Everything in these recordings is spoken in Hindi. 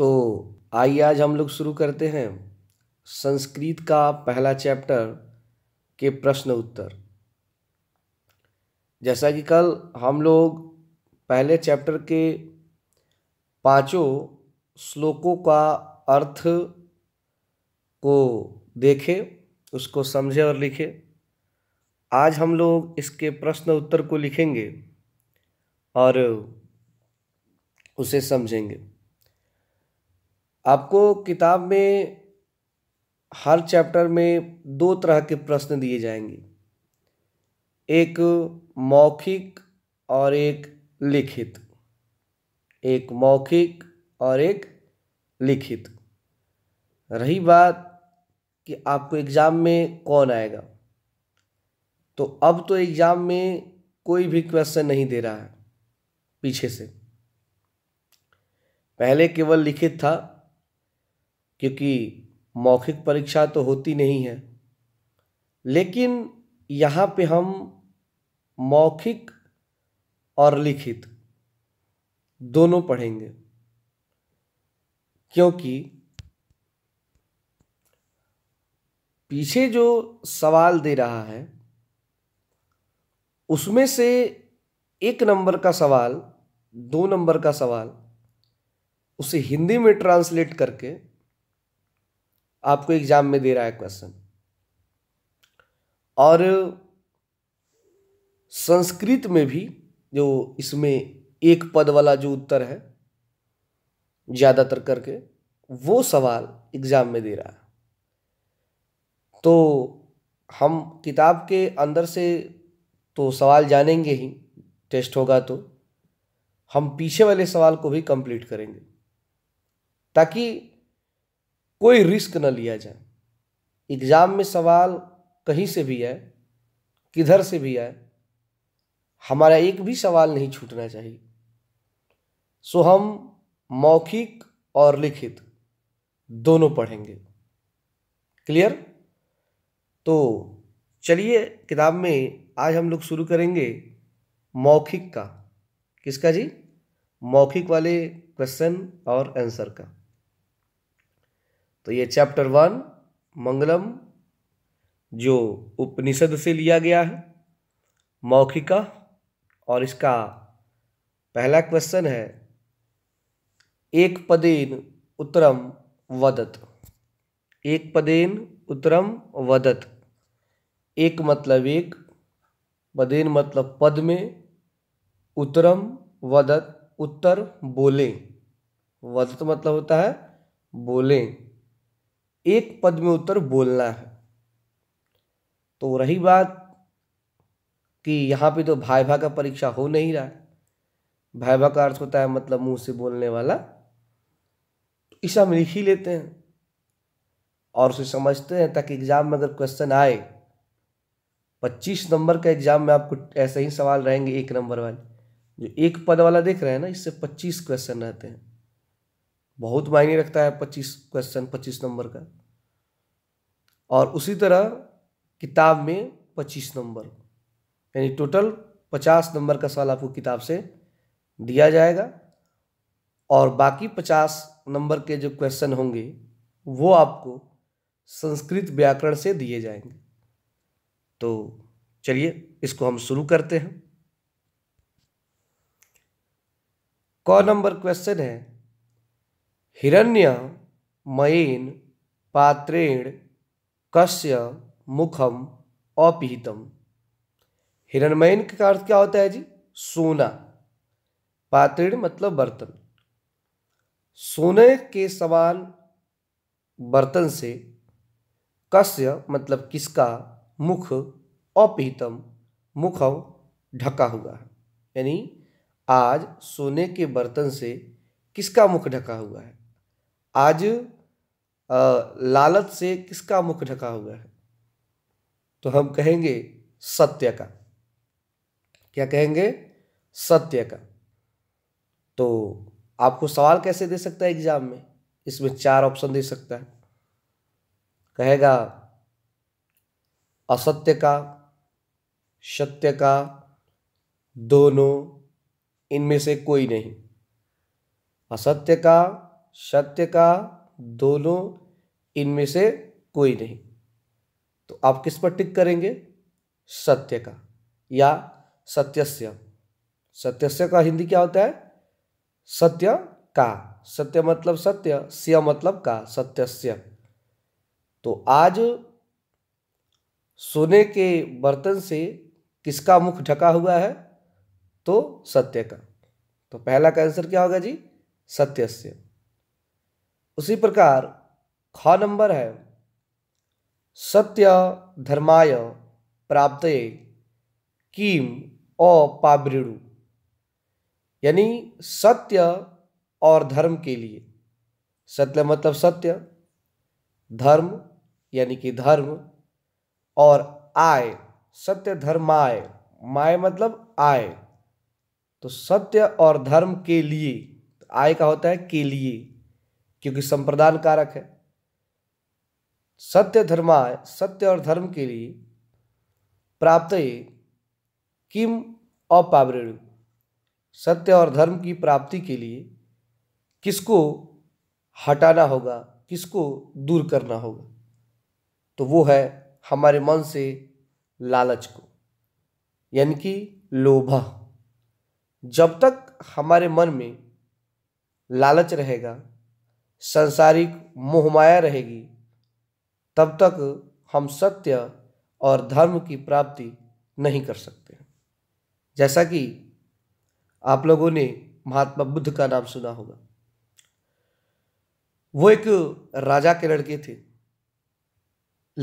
तो आइए आज हम लोग शुरू करते हैं संस्कृत का पहला चैप्टर के प्रश्न उत्तर जैसा कि कल हम लोग पहले चैप्टर के पांचों श्लोकों का अर्थ को देखे उसको समझे और लिखे आज हम लोग इसके प्रश्न उत्तर को लिखेंगे और उसे समझेंगे आपको किताब में हर चैप्टर में दो तरह के प्रश्न दिए जाएंगे एक मौखिक और एक लिखित एक मौखिक और एक लिखित रही बात कि आपको एग्ज़ाम में कौन आएगा तो अब तो एग्ज़ाम में कोई भी क्वेश्चन नहीं दे रहा है पीछे से पहले केवल लिखित था क्योंकि मौखिक परीक्षा तो होती नहीं है लेकिन यहाँ पे हम मौखिक और लिखित दोनों पढ़ेंगे क्योंकि पीछे जो सवाल दे रहा है उसमें से एक नंबर का सवाल दो नंबर का सवाल उसे हिंदी में ट्रांसलेट करके आपको एग्जाम में दे रहा है क्वेश्चन और संस्कृत में भी जो इसमें एक पद वाला जो उत्तर है ज़्यादातर करके वो सवाल एग्ज़ाम में दे रहा है तो हम किताब के अंदर से तो सवाल जानेंगे ही टेस्ट होगा तो हम पीछे वाले सवाल को भी कंप्लीट करेंगे ताकि कोई रिस्क ना लिया जाए एग्ज़ाम में सवाल कहीं से भी आए किधर से भी आए हमारा एक भी सवाल नहीं छूटना चाहिए सो हम मौखिक और लिखित दोनों पढ़ेंगे क्लियर तो चलिए किताब में आज हम लोग शुरू करेंगे मौखिक का किसका जी मौखिक वाले क्वेश्चन और आंसर का तो ये चैप्टर वन मंगलम जो उपनिषद से लिया गया है मौखिका और इसका पहला क्वेश्चन है एक पदेन उत्तरम वदत एक पदेन उत्तरम वदत एक मतलब एक पदेन मतलब पद में उत्तरम वदत उत्तर बोले वदत मतलब होता है बोले एक पद में उत्तर बोलना है तो रही बात कि यहाँ पे तो भाई भा का परीक्षा हो नहीं रहा है भा का अर्थ होता है मतलब मुंह से बोलने वाला तो इसे हम लिख ही लेते हैं और उसे समझते हैं ताकि एग्ज़ाम में अगर क्वेश्चन आए पच्चीस नंबर का एग्ज़ाम में आपको ऐसे ही सवाल रहेंगे एक नंबर वाले जो एक पद वाला देख रहे हैं ना इससे पच्चीस क्वेश्चन रहते हैं बहुत मायने रखता है पच्चीस क्वेश्चन पच्चीस नंबर का और उसी तरह किताब में पच्चीस नंबर यानी टोटल पचास नंबर का सवाल आपको किताब से दिया जाएगा और बाकी पचास नंबर के जो क्वेश्चन होंगे वो आपको संस्कृत व्याकरण से दिए जाएंगे तो चलिए इसको हम शुरू करते हैं क नंबर क्वेश्चन है हिरण्य मयेन पात्रेण कस्य मुखम अपिहितम हिरणमयन का अर्थ क्या होता है जी सोना पात्रेण मतलब बर्तन सोने के समान बर्तन से कस्य मतलब किसका मुख अपिहितम मुख ढका हुआ है यानी आज सोने के बर्तन से किसका मुख ढका हुआ है आज लालच से किसका मुख ढका हुआ है तो हम कहेंगे सत्य का क्या कहेंगे सत्य का तो आपको सवाल कैसे दे सकता है एग्जाम में इसमें चार ऑप्शन दे सकता है कहेगा असत्य का सत्य का दोनों इनमें से कोई नहीं असत्य का सत्य का दोनों इनमें से कोई नहीं तो आप किस पर टिक करेंगे सत्य का या सत्यस्य सत्यस्य का हिंदी क्या होता है सत्य का सत्य मतलब सत्य स्य मतलब का सत्यस्य तो आज सोने के बर्तन से किसका मुख ढका हुआ है तो सत्य का तो पहला का आंसर क्या होगा जी सत्यस्य उसी प्रकार ख नंबर है सत्य धर्माय प्राप्त किम अपावृणु यानी सत्य और धर्म के लिए सत्य मतलब सत्य धर्म यानी कि धर्म और आय सत्य धर्माय माय मतलब आय तो सत्य और धर्म के लिए आय का होता है के लिए क्योंकि संप्रदान कारक है सत्य धर्मा सत्य और धर्म के लिए प्राप्त किम अपावृणु सत्य और धर्म की प्राप्ति के लिए किसको हटाना होगा किसको दूर करना होगा तो वो है हमारे मन से लालच को यानी कि लोभा जब तक हमारे मन में लालच रहेगा संसारिक मोहमाया रहेगी तब तक हम सत्य और धर्म की प्राप्ति नहीं कर सकते जैसा कि आप लोगों ने महात्मा बुद्ध का नाम सुना होगा वो एक राजा के लड़के थे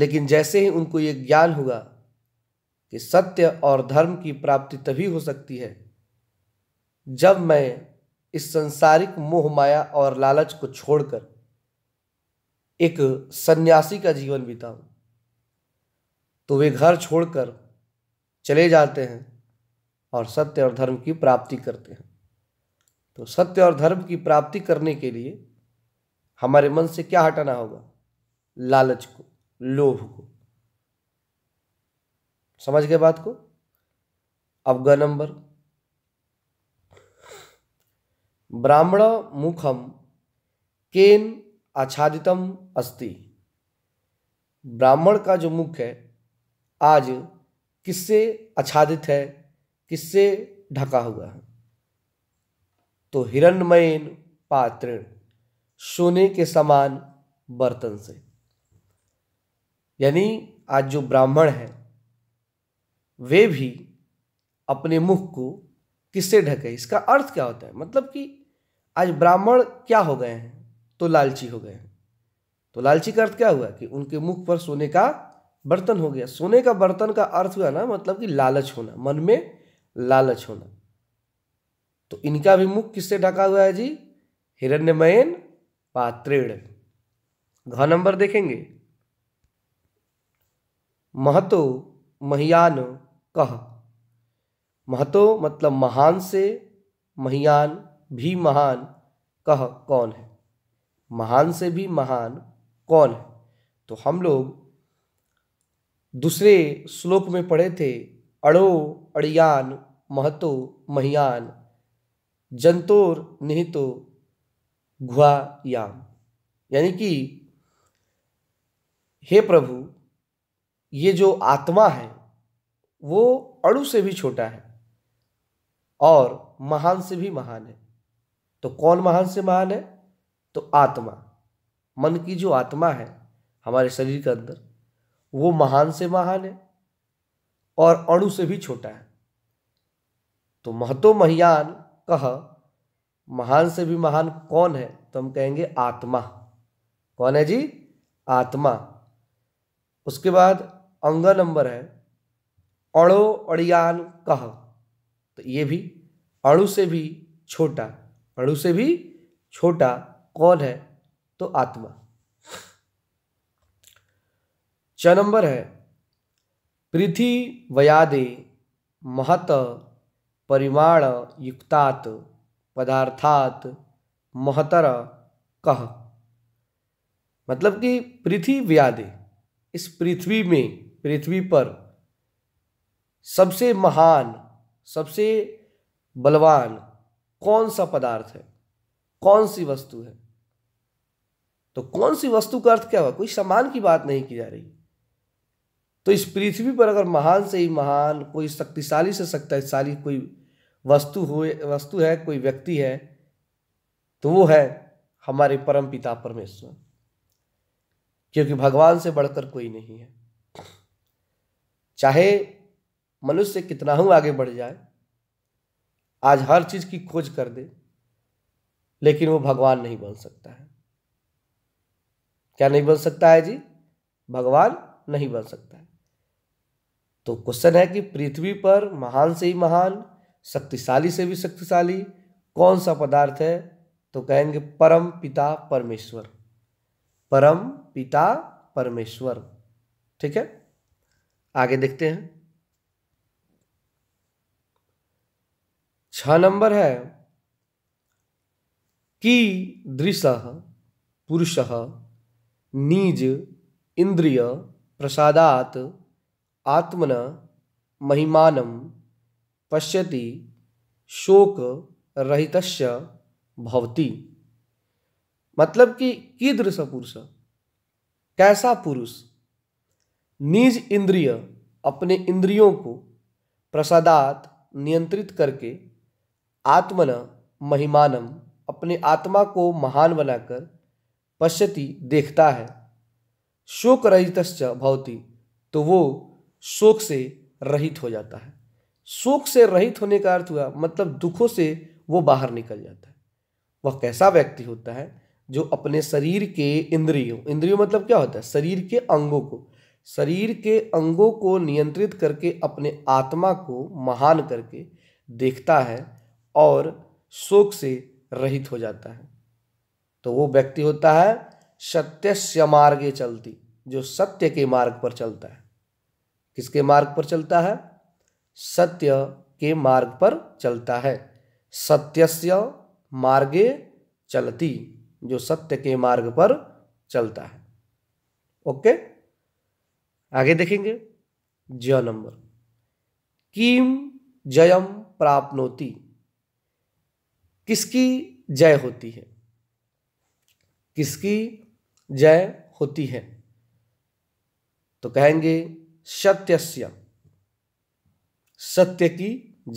लेकिन जैसे ही उनको ये ज्ञान हुआ कि सत्य और धर्म की प्राप्ति तभी हो सकती है जब मैं इस संसारिक मोह माया और लालच को छोड़कर एक सन्यासी का जीवन बिताऊं तो वे घर छोड़कर चले जाते हैं और सत्य और धर्म की प्राप्ति करते हैं तो सत्य और धर्म की प्राप्ति करने के लिए हमारे मन से क्या हटाना होगा लालच को लोभ को समझ गए बात को अब ग नंबर ब्राह्मण मुखम केन आच्छादितम अस्ति ब्राह्मण का जो मुख है आज किससे आच्छादित है किससे ढका हुआ है तो हिरणमयन पात्र सोने के समान बर्तन से यानी आज जो ब्राह्मण है वे भी अपने मुख को किससे ढके इसका अर्थ क्या होता है मतलब कि आज ब्राह्मण क्या हो गए हैं तो लालची हो गए हैं तो लालची का अर्थ क्या हुआ कि उनके मुख पर सोने का बर्तन हो गया सोने का बर्तन का अर्थ हुआ ना मतलब कि लालच होना मन में लालच होना तो इनका भी मुख किससे ढका हुआ है जी हिरण्यमयन पात्रेण घ नंबर देखेंगे महतो महियान कह महतो मतलब महान से महियान भी महान कह कौन है महान से भी महान कौन है तो हम लोग दूसरे श्लोक में पढ़े थे अड़ो अड़ियान महतो महियान जंतोर निहितो घुआयाम यानी कि हे प्रभु ये जो आत्मा है वो अड़ु से भी छोटा है और महान से भी महान है तो कौन महान से महान है तो आत्मा मन की जो आत्मा है हमारे शरीर के अंदर वो महान से महान है और अणु से भी छोटा है तो महतो महियान कह महान से भी महान कौन है तो हम कहेंगे आत्मा कौन है जी आत्मा उसके बाद अंग नंबर है अणो अड़ियान कह तो ये भी अणु से भी छोटा अणु से भी छोटा कौन है तो आत्मा छ नंबर है पृथ्वी व्यादे महत परिमाण युक्तात पदार्थात महतर कह मतलब कि पृथ्वी व्यादे इस पृथ्वी में पृथ्वी पर सबसे महान सबसे बलवान कौन सा पदार्थ है कौन सी वस्तु है तो कौन सी वस्तु का अर्थ क्या हुआ कोई समान की बात नहीं की जा रही तो इस पृथ्वी पर अगर महान से ही महान कोई शक्तिशाली से शक्तिशाली कोई वस्तु हो वस्तु है कोई व्यक्ति है तो वो है हमारे परम पिता परमेश्वर क्योंकि भगवान से बढ़कर कोई नहीं है चाहे मनुष्य कितना ही आगे बढ़ जाए आज हर चीज़ की खोज कर दे लेकिन वो भगवान नहीं बन सकता है क्या नहीं बन सकता है जी भगवान नहीं बन सकता है तो क्वेश्चन है कि पृथ्वी पर महान से ही महान शक्तिशाली से भी शक्तिशाली कौन सा पदार्थ है तो कहेंगे परम पिता परमेश्वर परम पिता परमेश्वर ठीक है आगे देखते हैं छ नंबर है कि दृश पुरुष निज इंद्रिय प्रसादात आत्मन महिमान पश्यति शोक रहितस्य भवति मतलब कि दृश पुरुष कैसा पुरुष निज इंद्रिय अपने इंद्रियों को प्रसादात नियंत्रित करके आत्मन महिमानम अपने आत्मा को महान बनाकर पश्यति देखता है शोक रहित भवती तो वो शोक से रहित हो जाता है शोक से रहित होने का अर्थ हुआ मतलब दुखों से वो बाहर निकल जाता है वह कैसा व्यक्ति होता है जो अपने शरीर के इंद्रियों इंद्रियों मतलब क्या होता है शरीर के अंगों को शरीर के अंगों को नियंत्रित करके अपने आत्मा को महान करके देखता है और शोक से रहित हो जाता है तो वो व्यक्ति होता है सत्यस्य मार्गे चलती जो सत्य के मार्ग पर चलता है किसके मार्ग पर चलता है सत्य के मार्ग पर चलता है सत्यस्य मार्गे चलती जो सत्य के मार्ग पर चलता है ओके आगे देखेंगे ज नंबर किम जयम प्राप्नोती किसकी जय होती है किसकी जय होती है तो कहेंगे सत्यस्य सत्य की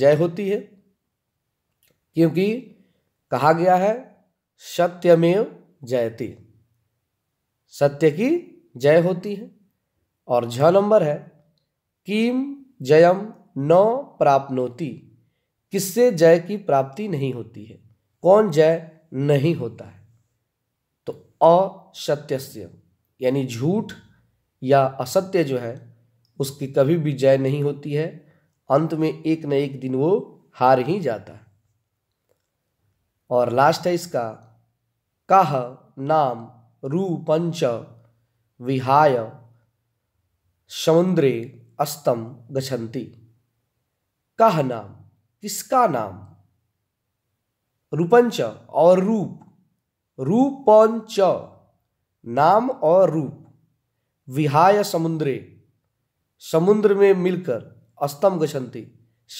जय होती है क्योंकि कहा गया है सत्यमेव जयते सत्य की जय होती है और झ नंबर है किम जयम न प्राप्नोती किससे जय की प्राप्ति नहीं होती है कौन जय नहीं होता है तो असत्यस्य यानी झूठ या असत्य जो है उसकी कभी भी जय नहीं होती है अंत में एक न एक दिन वो हार ही जाता है और लास्ट है इसका कह नाम रूपंच विहाय समुद्रे अस्तम गछंती कह नाम किसका नाम रूपंच और रूप रूपंच नाम और रूप विहाय समुद्रे समुद्र में मिलकर अस्तम गशंती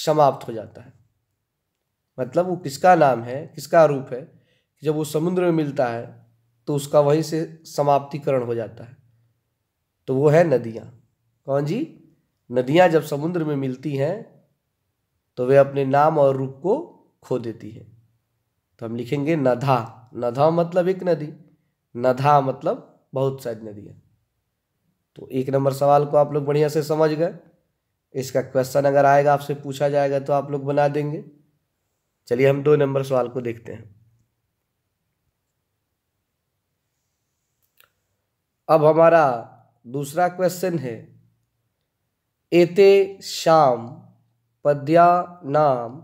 समाप्त हो जाता है मतलब वो किसका नाम है किसका रूप है जब वो समुद्र में मिलता है तो उसका वहीं से समाप्तिकरण हो जाता है तो वो है नदियाँ कौन जी नदियाँ जब समुद्र में मिलती हैं तो वे अपने नाम और रूप को खो देती है तो हम लिखेंगे नधा नधा मतलब एक नदी नधा मतलब बहुत सारी नदियाँ तो एक नंबर सवाल को आप लोग बढ़िया से समझ गए इसका क्वेश्चन अगर आएगा आपसे पूछा जाएगा तो आप लोग बना देंगे चलिए हम दो नंबर सवाल को देखते हैं अब हमारा दूसरा क्वेश्चन है एते शाम प्रथम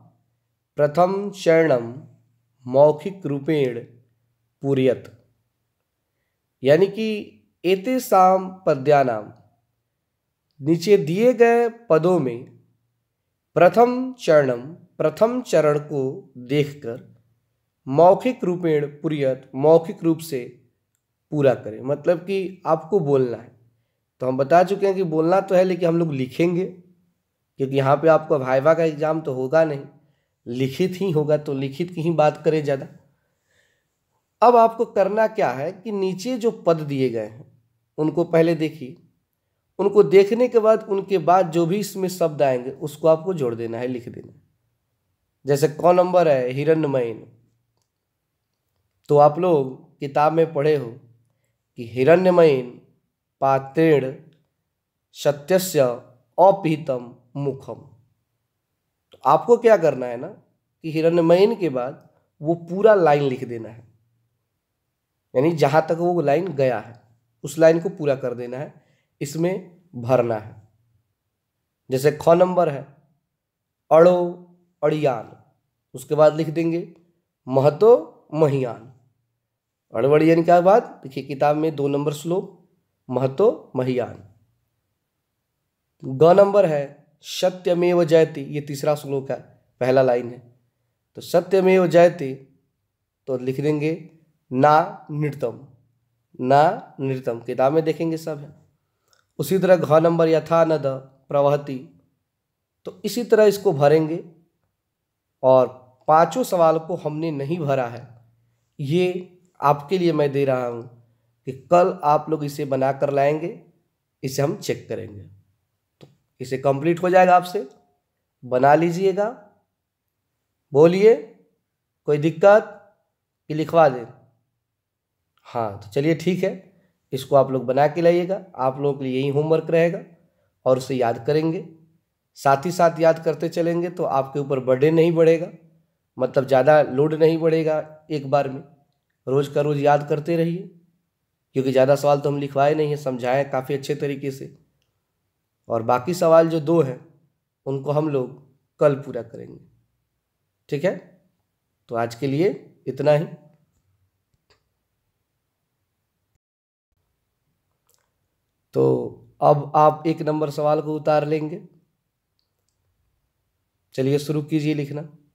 पद्यानां मौखिक रूपेण पूरीयत यानी कि एतेसाम पद्यानाम नीचे दिए गए पदों में प्रथम चरणम प्रथम चरण को देखकर मौखिक रूपेण पुरियत मौखिक रूप से पूरा करें मतलब कि आपको बोलना है तो हम बता चुके हैं कि बोलना तो है लेकिन हम लोग लिखेंगे क्योंकि यहाँ पे आपका वाइवा का एग्ज़ाम तो होगा नहीं लिखित ही होगा तो लिखित की ही बात करें ज़्यादा अब आपको करना क्या है कि नीचे जो पद दिए गए हैं उनको पहले देखिए उनको देखने के बाद उनके बाद जो भी इसमें शब्द आएंगे उसको आपको जोड़ देना है लिख देना जैसे कौन नंबर है हिरण्यमयन तो आप लोग किताब में पढ़े हो कि हिरण्यमयन पात्रेण सत्यस्य अपहितम मुखम तो आपको क्या करना है ना कि हिरण्यमयन के बाद वो पूरा लाइन लिख देना है यानी जहाँ तक वो लाइन गया है उस लाइन को पूरा कर देना है इसमें भरना है जैसे ख नंबर है अड़ो अड़ियान उसके बाद लिख देंगे महतो महियान अड़वड़ियन के बाद देखिए किताब में दो नंबर श्लोक महतो महियान ग नंबर है सत्यमेव जयते ये तीसरा श्लोक है पहला लाइन है तो सत्यमेव जयते तो लिख देंगे ना नृतम ना नृतम किताब में देखेंगे सब है उसी तरह घ नंबर यथा नद प्रवहति तो इसी तरह इसको भरेंगे और पांचों सवाल को हमने नहीं भरा है ये आपके लिए मैं दे रहा हूँ कि कल आप लोग इसे बना कर लाएंगे इसे हम चेक करेंगे इसे कंप्लीट हो जाएगा आपसे बना लीजिएगा बोलिए कोई दिक्कत कि लिखवा दें हाँ तो चलिए ठीक है इसको आप लोग बना के लाइएगा आप लोगों के लिए यही होमवर्क रहेगा और उसे याद करेंगे साथ ही साथ याद करते चलेंगे तो आपके ऊपर बर्डन नहीं बढ़ेगा मतलब ज़्यादा लोड नहीं बढ़ेगा एक बार में रोज़ का रोज़ याद करते रहिए क्योंकि ज़्यादा सवाल तो हम लिखवाए नहीं हैं समझाएँ काफ़ी अच्छे तरीके से और बाकी सवाल जो दो हैं उनको हम लोग कल पूरा करेंगे ठीक है तो आज के लिए इतना ही तो अब आप एक नंबर सवाल को उतार लेंगे चलिए शुरू कीजिए लिखना